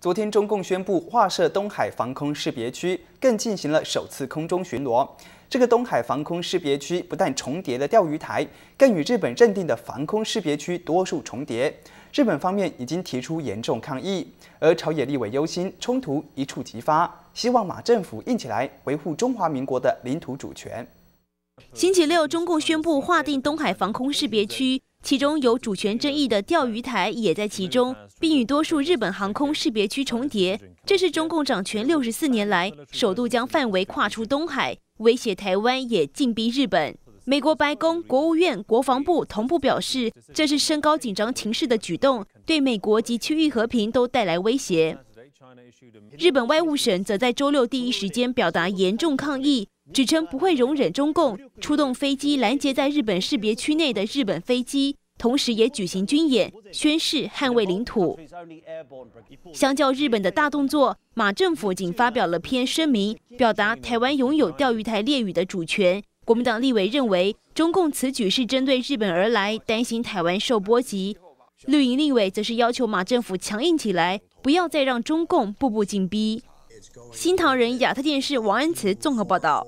昨天，中共宣布划设东海防空识别区，更进行了首次空中巡逻。这个东海防空识别区不但重叠了钓鱼台，更与日本认定的防空识别区多数重叠。日本方面已经提出严重抗议，而朝野立委忧心冲突一触即发，希望马政府硬起来维护中华民国的领土主权。星期六，中共宣布划定东海防空识别区。其中有主权争议的钓鱼台也在其中，并与多数日本航空识别区重叠。这是中共掌权六十四年来，首度将范围跨出东海，威胁台湾，也禁逼日本。美国白宫、国务院、国防部同步表示，这是升高紧张情势的举动，对美国及区域和平都带来威胁。日本外务省则在周六第一时间表达严重抗议。只称不会容忍中共出动飞机拦截在日本识别区内的日本飞机，同时也举行军演，宣誓捍卫领土。相较日本的大动作，马政府仅发表了篇声明，表达台湾拥有钓鱼台列屿的主权。国民党立委认为，中共此举是针对日本而来，担心台湾受波及。绿营立委则是要求马政府强硬起来，不要再让中共步步紧逼。新唐人亚特电视王安慈综合报道。